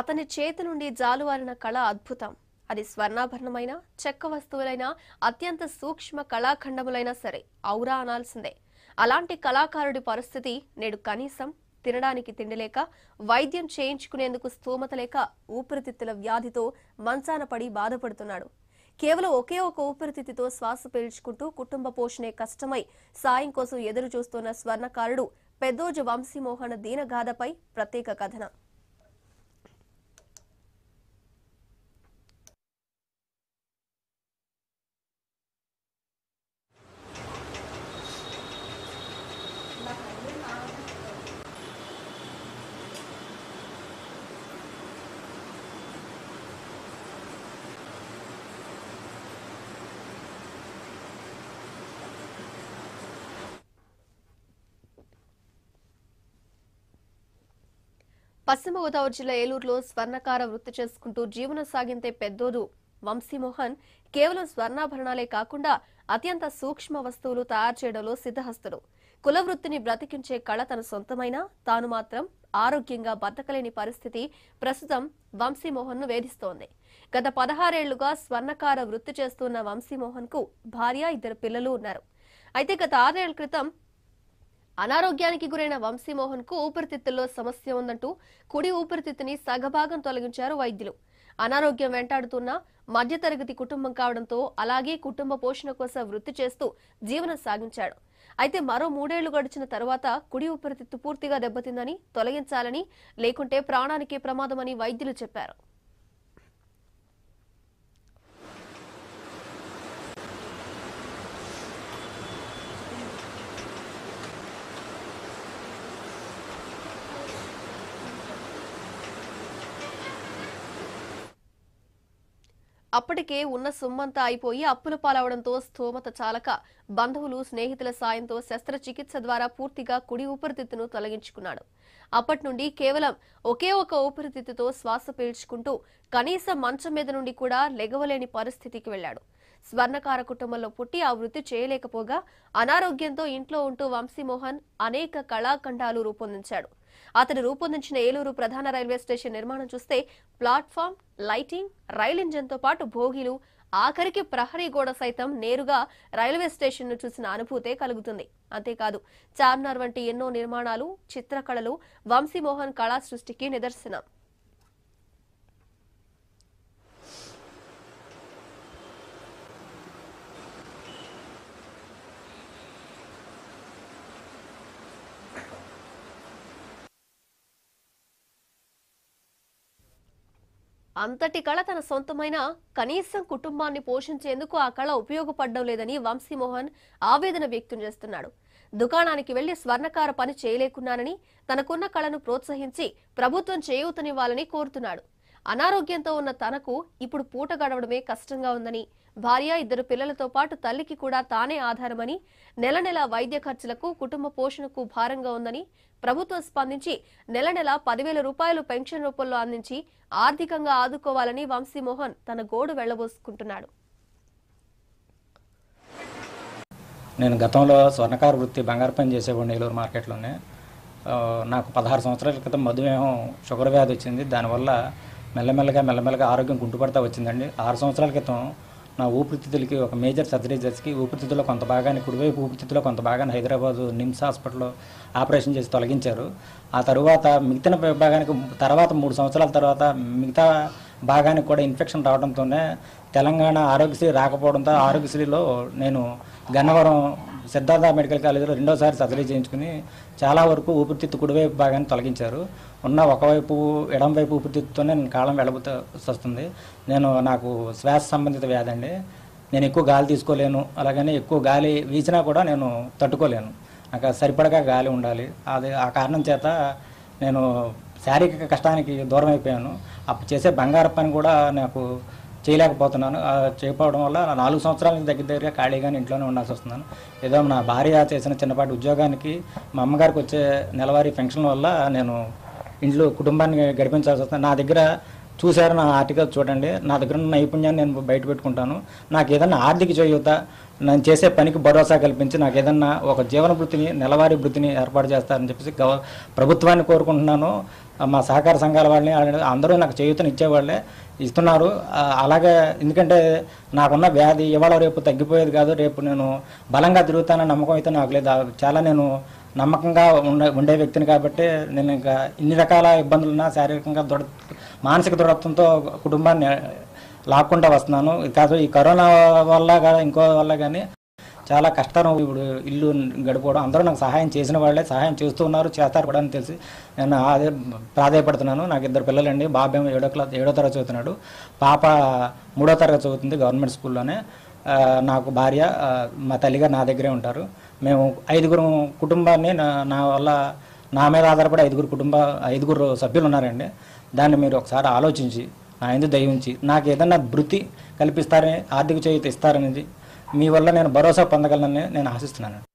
అతని చేతి నుండి జాలువారిన కళ అద్భుతం అది స్వర్ణాభరణమైనా చెక్క వస్తువులైనా అత్యంత సూక్ష్మ కళాఖండములైనా సరే ఔరా అనాల్సిందే అలాంటి కళాకారుడి పరిస్థితి నేడు కనీసం తినడానికి తిండిలేక వైద్యం చేయించుకునేందుకు స్థూమత లేక ఊపిరితిత్తుల వ్యాధితో మంచాన పడి బాధపడుతున్నాడు కేవలం ఒకే ఒక ఊపిరితిత్తితో శ్వాస పీల్చుకుంటూ కుటుంబ పోషణే కష్టమై సాయం కోసం ఎదురు చూస్తున్న స్వర్ణకారుడు పెద్దోజు వంశీమోహన దీనగాథపై ప్రత్యేక కథనం పశ్చిమ గోదావరి జిల్లా ఏలూరులో స్వర్ణకార వృత్తి చేసుకుంటూ జీవనం సాగింతే పెద్దోదు వంశీమోహన్ కేవలం స్వర్ణాభరణాలే కాకుండా అత్యంత సూక్ష్మ వస్తువులు తయారు చేయడంలో సిద్ధహస్తుడు కుల వృత్తిని బ్రతికించే కళ తన సొంతమైన తాను మాత్రం ఆరోగ్యంగా బతకలేని పరిస్థితి ప్రస్తుతం వంశీమోహన్ ను వేధిస్తోంది గత పదహారేళ్లుగా స్వర్ణకార వృత్తి చేస్తున్న వంశీమోహన్ కు భార్య ఇద్దరు పిల్లలు ఉన్నారు అయితే గత ఆరేళ్ల క్రితం అనారోగ్యానికి గురైన వంశీమోహన్ కు ఊపిరితిత్తుల్లో సమస్య ఉందంటూ కుడి ఊపిరితిత్తుని సగభాగం తొలగించారు వైద్యులు అనారోగ్యం వెంటాడుతున్న మధ్యతరగతి కుటుంబం కావడంతో అలాగే కుటుంబ పోషణ కోసం వృత్తి చేస్తూ జీవనం సాగించాడు అయితే మరో మూడేళ్లు గడిచిన తర్వాత కుడి ఊపిరితిత్తు పూర్తిగా దెబ్బతిందని తొలగించాలని లేకుంటే ప్రాణానికే ప్రమాదమని వైద్యులు చెప్పారు అప్పటికే ఉన్న సొమ్మంతా అయిపోయి అప్పుల పాలవడంతో స్థోమత చాలక బంధువులు స్నేహితుల సాయంతో శస్త్రచికిత్స ద్వారా పూర్తిగా కుడి ఊపిరితిత్తును తొలగించుకున్నాడు అప్పటి నుండి కేవలం ఒకే ఒక ఊపిరితిత్తుతో శ్వాస పీల్చుకుంటూ కనీస మంచం మీద నుండి కూడా లెగవలేని పరిస్థితికి వెళ్లాడు స్వర్ణకార కుటుంబంలో పుట్టి ఆ వృత్తి చేయలేకపోగా అనారోగ్యంతో ఇంట్లో ఉంటూ వంశీమోహన్ అనేక కళాఖండాలు రూపొందించాడు అతను రూపొందించిన ఏలూరు ప్రధాన రైల్వే స్టేషన్ నిర్మాణం చూస్తే ప్లాట్ఫామ్ లైటింగ్ రైల్ తో పాటు భోగిలు ఆఖరికి ప్రహరీ గోడ సైతం నేరుగా రైల్వే స్టేషన్ ను చూసిన అనుభూతే కలుగుతుంది అంతేకాదు చార్మినార్ వంటి ఎన్నో నిర్మాణాలు చిత్రకళలు వంశీమోహన్ కళా సృష్టికి నిదర్శనం అంతటి కళ తన సొంతమైన కనీసం కుటుంబాన్ని పోషించేందుకు ఆ కళ ఉపయోగపడడం లేదని వంశీమోహన్ ఆవేదన వ్యక్తం చేస్తున్నాడు దుకాణానికి వెళ్లి స్వర్ణకార పని చేయలేకున్నానని తనకున్న కళను ప్రోత్సహించి ప్రభుత్వం చేయూతనివ్వాలని కోరుతున్నాడు అనారోగ్యంతో ఉన్న తనకు ఇప్పుడు పూట గడవడమే కష్టంగా ఉందని భార్య ఇద్దరు పిల్లలతో పాటు తల్లికి కూడా తానే ఆధారమని నెల నెల వైద్య ఖర్చులకు కుటుంబ పోషణకు భారంగా ఉందని ప్రభుత్వం స్పందించి నెల నెల పదివేల రూపాయలు పెన్షన్ రూపంలో అందించి ఆర్థికంగా ఆదుకోవాలని వంశీమోహన్ తన గోడు వెళ్లబోసుకుంటున్నాడు నేను గతంలో స్వర్ణకార వృత్తి బంగారు పని చేసేవాడిని ఏలూరు మార్కెట్లోనే నాకు పదహారు సంవత్సరాల క్రితం మధుమేహం షుగర్ వ్యాధి వచ్చింది దానివల్ల మెల్లమెల్లగా మెల్లమెల్లగా ఆరోగ్యం గుంటుపడతా వచ్చిందండి ఆరు సంవత్సరాల క్రితం నా ఊపిరితిత్తులకి ఒక మేజర్ సర్జరీ జరిగి ఊపిరితిత్తులో కొంత భాగాన్ని కుడివైపు ఊపిరితిత్తులో కొంత భాగాన్ని హైదరాబాద్ నిమ్స్ హాస్పిటల్లో ఆపరేషన్ చేసి తొలగించారు ఆ తర్వాత మిగతా భాగానికి తర్వాత మూడు సంవత్సరాల తర్వాత మిగతా భాగానికి కూడా ఇన్ఫెక్షన్ రావడంతోనే తెలంగాణ ఆరోగ్యశ్రీ రాకపోవడంతో ఆరోగ్యశ్రీలో నేను గన్నవరం సిద్ధార్థ మెడికల్ కాలేజీలో రెండోసారి సర్జరీ చేయించుకుని చాలా వరకు ఊపిరితిత్తు కుడివైపు భాగాన్ని తొలగించారు ఉన్న ఒకవైపు ఎడం వైపు ఊపిరితిత్తుతోనే నేను కాలం వెళ్ళబోతా వస్తుంది నేను నాకు శ్వాస సంబంధిత వ్యాధి అండి నేను ఎక్కువ గాలి తీసుకోలేను అలాగనే ఎక్కువ గాలి వీచినా కూడా నేను తట్టుకోలేను నాకు సరిపడగా గాలి ఉండాలి అది ఆ కారణం చేత నేను శారీరక కష్టానికి దూరం అయిపోయాను అప్పుడు చేసే బంగారు పని కూడా నాకు చేయలేకపోతున్నాను చేయకపోవడం వల్ల నాలుగు సంవత్సరాల దగ్గర దగ్గర ఖాళీగానే ఇంట్లోనే ఉండాల్సి వస్తున్నాను ఏదో నా భార్య చేసిన చిన్నపాటి ఉద్యోగానికి మా అమ్మగారికి వచ్చే నెలవారీ పెన్షన్ వల్ల నేను ఇంట్లో కుటుంబాన్ని గడిపించాల్సి వస్తుంది నా దగ్గర చూశారు నా ఆర్టికల్ చూడండి నా దగ్గర ఉన్న నైపుణ్యాన్ని నేను బయట పెట్టుకుంటాను నాకు ఏదన్నా ఆర్థిక చేయూత నేను చేసే పనికి భరోసా కల్పించి నాకు ఏదన్నా ఒక జీవన వృత్తిని నెలవారీ వృత్తిని ఏర్పాటు చేస్తారని చెప్పేసి గవ ప్రభుత్వాన్ని కోరుకుంటున్నాను మా సహకార సంఘాల వాళ్ళని అందరూ నాకు చేయూతను ఇచ్చేవాళ్ళే ఇస్తున్నారు అలాగే ఎందుకంటే నాకున్న వ్యాధి ఇవాళ రేపు తగ్గిపోయేది కాదు రేపు నేను బలంగా తిరుగుతానని నమ్మకం అయితే నాకు లేదు చాలా నేను నమ్మకంగా ఉండే ఉండే వ్యక్తిని కాబట్టి నేను ఇంకా ఇన్ని రకాల ఇబ్బందులున్నా శారీరకంగా దృఢ మానసిక దృఢత్వంతో కుటుంబాన్ని లాక్కుండా వస్తున్నాను కాదు ఈ కరోనా వల్ల ఇంకో వల్ల కానీ చాలా కష్టం ఇప్పుడు ఇల్లు గడుపుకోవడం అందరూ నాకు సహాయం చేసిన వాళ్ళే సహాయం చేస్తూ ఉన్నారు చేస్తారు కూడా అని తెలిసి నేను అదే ప్రాధాయపడుతున్నాను నాకు ఇద్దరు పిల్లలండి బాబేమో ఏడో క్లాస్ ఏడో తరగతి చదువుతున్నాడు పాప మూడో తరగతి చదువుతుంది గవర్నమెంట్ స్కూల్లోనే నాకు భార్య మా తల్లిగా నా దగ్గరే ఉంటారు మేము ఐదుగురు కుటుంబాన్ని నా వల్ల నా మీద ఆధారపడి ఐదుగురు కుటుంబ ఐదుగురు సభ్యులు ఉన్నారండి దాన్ని మీరు ఒకసారి ఆలోచించి నా ఎందు దయవించి నాకు ఏదన్నా భృతి కల్పిస్తారని ఆర్థిక చేయుత ఇస్తారనేది మీ వల్ల నేను భరోసా పొందగలనని నేను ఆశిస్తున్నాను